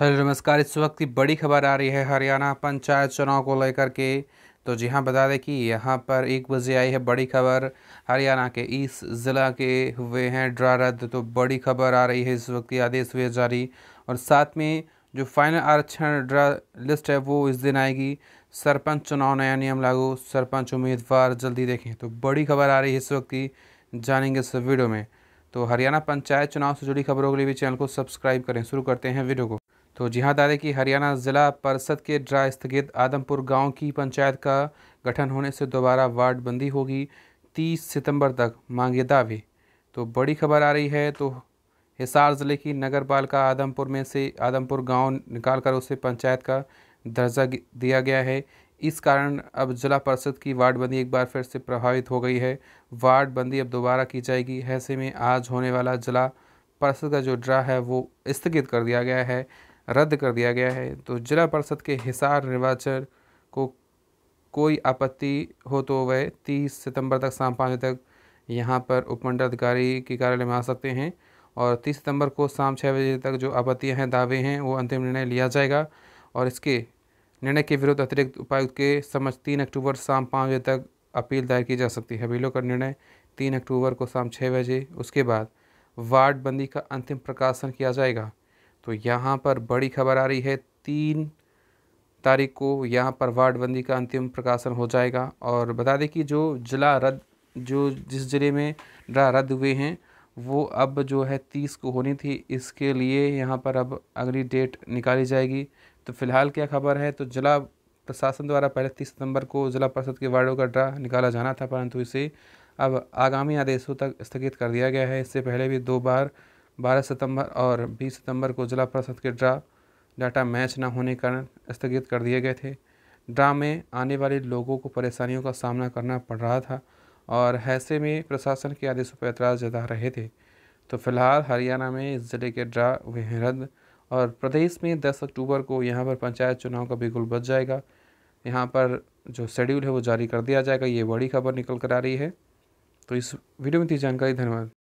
hello नमस्कार इस वक्त की बड़ी खबर आ रही है हरियाणा पंचायत चुनाव को लेकर के तो जी हाँ बता दें कि यहाँ पर एक बजे आई है बड़ी खबर हरियाणा के इस ज़िला के हुए हैं ड्रा रद्द तो बड़ी खबर आ रही है इस वक्त की आदेश हुए जारी और साथ में जो फाइनल आरक्षण ड्रा लिस्ट है वो इस दिन आएगी सरपंच चुनाव नया नियम लागू सरपंच उम्मीदवार जल्दी देखें तो बड़ी खबर आ रही है इस वक्त की जानेंगे इस वीडियो में तो हरियाणा पंचायत चुनाव से जुड़ी खबरों के लिए भी चैनल को सब्सक्राइब करें शुरू करते हैं वीडियो को तो हाँ आदि की हरियाणा ज़िला परिषद के ड्रा स्थगित आदमपुर गांव की पंचायत का गठन होने से दोबारा वार्ड बंदी होगी 30 सितंबर तक मांगे दावे तो बड़ी खबर आ रही है तो हिसार ज़िले की नगर पालिका आदमपुर में से आदमपुर गांव निकालकर उसे पंचायत का दर्जा दिया गया है इस कारण अब जिला परिषद की वार्ड बंदी एक बार फिर से प्रभावित हो गई है वार्ड बंदी अब दोबारा की जाएगी ऐसे में आज होने वाला जिला परिषद का जो ड्रा है वो स्थगित कर दिया गया है रद्द कर दिया गया है तो जिला परिषद के हिसार निर्वाचन को कोई आपत्ति हो तो वह तीस सितंबर तक शाम पाँच बजे तक यहाँ पर उपमंडल अधिकारी के कार्यालय में आ सकते हैं और तीस सितंबर को शाम छः बजे तक जो आपत्तियाँ हैं दावे हैं वो अंतिम निर्णय लिया जाएगा और इसके निर्णय के विरुद्ध अतिरिक्त उपायुक्त के समझ तीन अक्टूबर शाम पाँच बजे तक अपील दायर की जा सकती है अपीलों का निर्णय तीन अक्टूबर को शाम छः बजे उसके बाद वार्ड बंदी का अंतिम प्रकाशन किया जाएगा तो यहाँ पर बड़ी खबर आ रही है तीन तारीख को यहाँ पर वार्डबंदी का अंतिम प्रकाशन हो जाएगा और बता दें कि जो जिला रद्द जो जिस ज़िले में ड्रा रद्द हुए हैं वो अब जो है तीस को होनी थी इसके लिए यहाँ पर अब अगली डेट निकाली जाएगी तो फिलहाल क्या खबर है तो जिला प्रशासन द्वारा पहले तीस सितंबर को जिला परिषद के वार्डों का ड्रा निकाला जाना था परंतु इसे अब आगामी आदेशों तक स्थगित कर दिया गया है इससे पहले भी दो बार 12 सितंबर और 20 सितंबर को जिला परिषद के ड्रा डाटा मैच न होने के कारण स्थगित कर दिए गए थे ड्रा में आने वाले लोगों को परेशानियों का सामना करना पड़ रहा था और ऐसे में प्रशासन के आदेशों पर एतराज़ जता रहे थे तो फिलहाल हरियाणा में इस ज़िले के ड्रा हुए हैं रद्द और प्रदेश में 10 अक्टूबर को यहाँ पर पंचायत चुनाव का बिल्कुल बच जाएगा यहाँ पर जो शेड्यूल है वो जारी कर दिया जाएगा ये बड़ी खबर निकल कर आ रही है तो इस वीडियो में थी जानकारी धन्यवाद